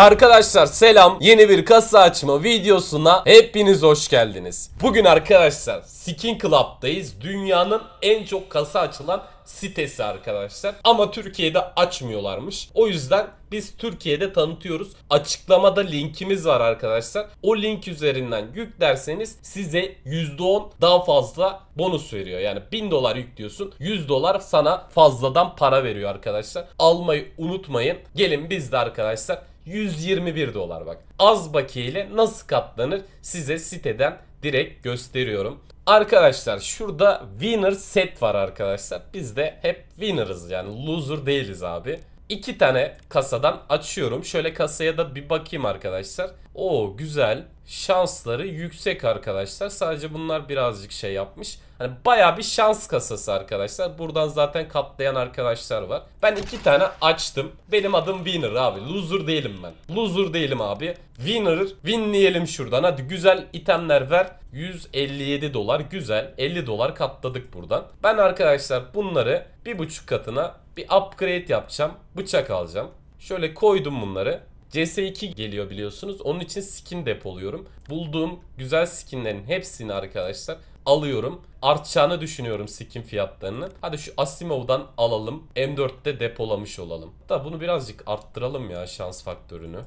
Arkadaşlar selam yeni bir kasa açma videosuna hepiniz hoş geldiniz. Bugün arkadaşlar Skin Club'dayız. Dünyanın en çok kasa açılan sitesi arkadaşlar. Ama Türkiye'de açmıyorlarmış. O yüzden biz Türkiye'de tanıtıyoruz. Açıklamada linkimiz var arkadaşlar. O link üzerinden yüklerseniz size %10 daha fazla bonus veriyor. Yani 1000 dolar yüklüyorsun. 100 dolar sana fazladan para veriyor arkadaşlar. Almayı unutmayın. Gelin biz de arkadaşlar 121 dolar bak. Az bakiye ile nasıl katlanır size siteden direkt gösteriyorum. Arkadaşlar şurada winner set var arkadaşlar. Biz de hep winner'ız yani loser değiliz abi iki tane kasadan açıyorum. Şöyle kasaya da bir bakayım arkadaşlar. O güzel. Şansları yüksek arkadaşlar. Sadece bunlar birazcık şey yapmış. Hani baya bir şans kasası arkadaşlar. Buradan zaten katlayan arkadaşlar var. Ben iki tane açtım. Benim adım Winner abi. Loser değilim ben. Loser değilim abi. Winner. Winleyelim şuradan. Hadi güzel itemler ver. 157 dolar. Güzel. 50 dolar katladık buradan. Ben arkadaşlar bunları bir buçuk katına bir upgrade yapacağım. Bıçak alacağım. Şöyle koydum bunları. CS2 geliyor biliyorsunuz. Onun için skin depoluyorum. Bulduğum güzel skinlerin hepsini arkadaşlar alıyorum. Artacağını düşünüyorum skin fiyatlarını. Hadi şu Asimov'dan alalım. M4'te depolamış olalım. Da bunu birazcık arttıralım ya şans faktörünü.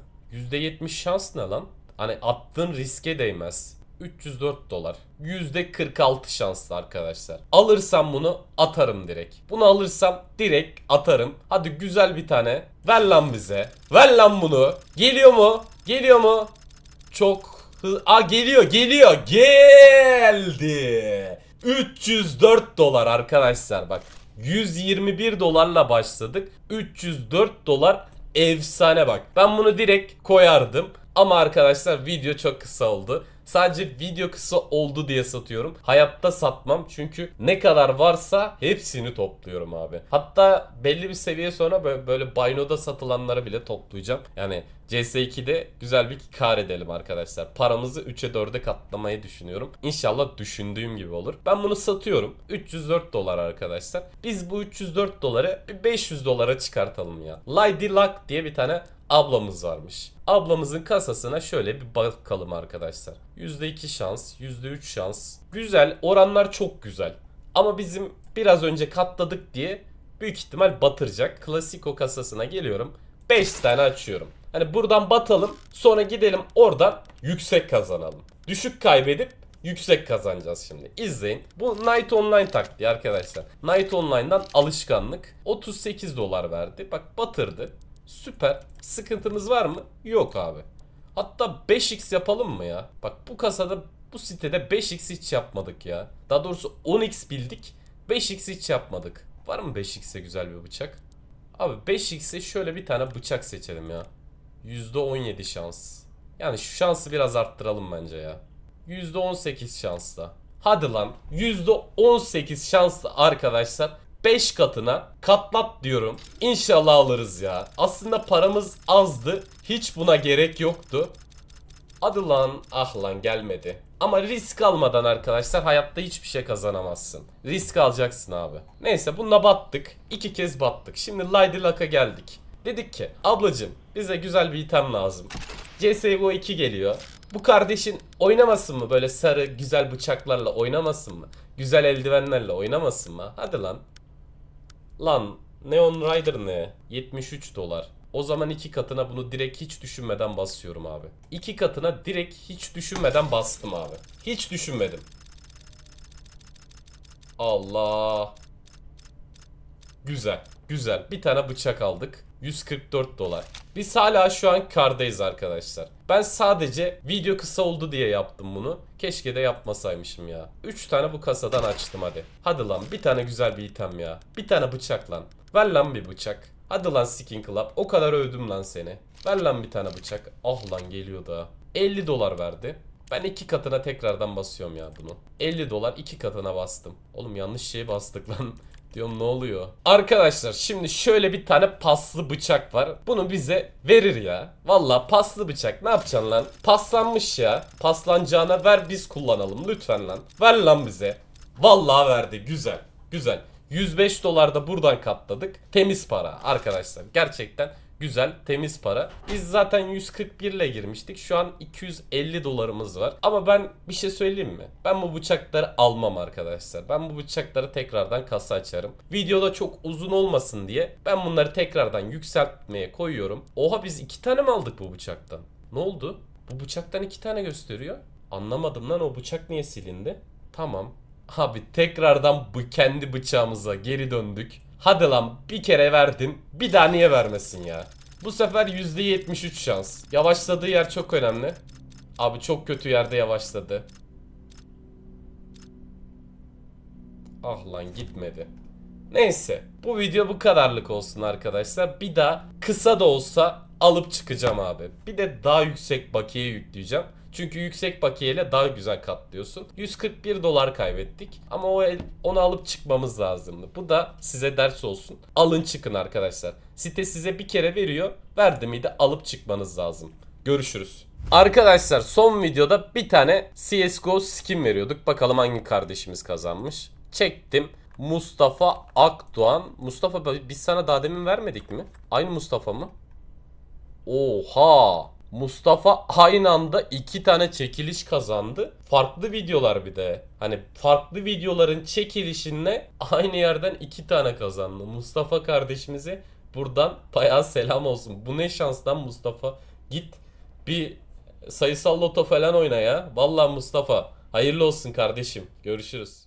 %70 şans ne lan? Hani attığın riske değmez. 304 dolar. %46 şanslı arkadaşlar. Alırsam bunu atarım direkt. Bunu alırsam direkt atarım. Hadi güzel bir tane. Ver lan bize. Ver lan bunu. Geliyor mu? Geliyor mu? Çok hızlı. geliyor geliyor. Geldi. 304 dolar arkadaşlar bak. 121 dolarla başladık. 304 dolar efsane bak. Ben bunu direkt koyardım. Ama arkadaşlar video çok kısa oldu. Sadece video kısa oldu diye satıyorum. Hayatta satmam çünkü ne kadar varsa hepsini topluyorum abi. Hatta belli bir seviye sonra böyle, böyle Bino'da satılanları bile toplayacağım. Yani CS2'de güzel bir kar edelim arkadaşlar. Paramızı 3'e 4'e katlamayı düşünüyorum. İnşallah düşündüğüm gibi olur. Ben bunu satıyorum. 304 dolar arkadaşlar. Biz bu 304 doları 500 dolara çıkartalım ya. Lady Luck diye bir tane ablamız varmış. Ablamızın kasasına şöyle bir bakalım arkadaşlar. %2 şans, %3 şans. Güzel, oranlar çok güzel. Ama bizim biraz önce katladık diye büyük ihtimal batıracak. Klasiko kasasına geliyorum. 5 tane açıyorum. Hani buradan batalım sonra gidelim oradan yüksek kazanalım. Düşük kaybedip yüksek kazanacağız şimdi. İzleyin. Bu Night Online taktiği arkadaşlar. Night Online'dan alışkanlık. 38 dolar verdi. Bak batırdı. Süper. Sıkıntımız var mı? Yok abi. Hatta 5x yapalım mı ya? Bak bu kasada bu sitede 5x hiç yapmadık ya. Daha doğrusu 10x bildik. 5x hiç yapmadık. Var mı 5x'e güzel bir bıçak? Abi 5x'e şöyle bir tane bıçak seçelim ya. %17 şans. Yani şu şansı biraz arttıralım bence ya. %18 şansla. Hadi lan %18 şansla arkadaşlar 5 katına katlat diyorum. İnşallah alırız ya. Aslında paramız azdı. Hiç buna gerek yoktu. Adı lan ah lan gelmedi. Ama risk almadan arkadaşlar hayatta hiçbir şey kazanamazsın. Risk alacaksın abi. Neyse bununla battık. İki kez battık. Şimdi Laydilak'a geldik. Dedik ki ablacım bize güzel bir item lazım. CSGO 2 geliyor. Bu kardeşin oynamasın mı böyle sarı güzel bıçaklarla oynamasın mı? Güzel eldivenlerle oynamasın mı? Hadi lan Lan Neon Rider ne? 73 dolar. O zaman iki katına bunu direkt hiç düşünmeden basıyorum abi. İki katına direkt hiç düşünmeden bastım abi. Hiç düşünmedim. Allah. Güzel. Güzel. Bir tane bıçak aldık. 144 dolar. Biz hala şu an kardayız arkadaşlar. Ben sadece video kısa oldu diye yaptım bunu. Keşke de yapmasaymışım ya. 3 tane bu kasadan açtım hadi. Hadi lan bir tane güzel bir item ya. Bir tane bıçak lan. Ver lan bir bıçak. Hadi lan Skin Club. O kadar övdüm lan seni. Ver lan bir tane bıçak. Ah lan geliyor da. 50 dolar verdi. Ben iki katına tekrardan basıyorum ya bunu. 50 dolar iki katına bastım. Oğlum yanlış şeye bastık lan. Diyorum ne oluyor? Arkadaşlar şimdi şöyle bir tane paslı bıçak var. Bunu bize verir ya. Valla paslı bıçak ne yapacaksın lan? Paslanmış ya. Paslanacağına ver biz kullanalım lütfen lan. Ver lan bize. Valla verdi güzel. Güzel. 105 dolarda buradan katladık. Temiz para arkadaşlar. Gerçekten Güzel temiz para. Biz zaten 141 ile girmiştik. Şu an 250 dolarımız var. Ama ben bir şey söyleyeyim mi? Ben bu bıçakları almam arkadaşlar. Ben bu bıçakları tekrardan kasa açarım. Videoda çok uzun olmasın diye ben bunları tekrardan yükseltmeye koyuyorum. Oha biz iki tane mi aldık bu bıçaktan? Ne oldu? Bu bıçaktan iki tane gösteriyor. Anlamadım lan o bıçak niye silindi? Tamam. Abi tekrardan bu kendi bıçağımıza geri döndük. Hadi lan bir kere verdin. Bir daha niye vermesin ya? Bu sefer %73 şans. Yavaşladığı yer çok önemli. Abi çok kötü yerde yavaşladı. Ah lan gitmedi. Neyse bu video bu kadarlık olsun arkadaşlar. Bir daha kısa da olsa alıp çıkacağım abi. Bir de daha yüksek bakiye yükleyeceğim. Çünkü yüksek bakiyeyle daha güzel katlıyorsun. 141 dolar kaybettik. Ama o el, onu alıp çıkmamız lazımdı. Bu da size ders olsun. Alın çıkın arkadaşlar. Site size bir kere veriyor. Verdi miydi alıp çıkmanız lazım. Görüşürüz. Arkadaşlar son videoda bir tane CSGO skin veriyorduk. Bakalım hangi kardeşimiz kazanmış. Çektim. Mustafa Akdoğan. Mustafa biz sana daha demin vermedik mi? Aynı Mustafa mı? Oha. Mustafa aynı anda iki tane çekiliş kazandı. Farklı videolar bir de. Hani farklı videoların çekilişinle aynı yerden iki tane kazandı. Mustafa kardeşimizi buradan bayağı selam olsun. Bu ne şanstan Mustafa. Git bir sayısal loto falan oyna ya. Vallahi Mustafa hayırlı olsun kardeşim. Görüşürüz.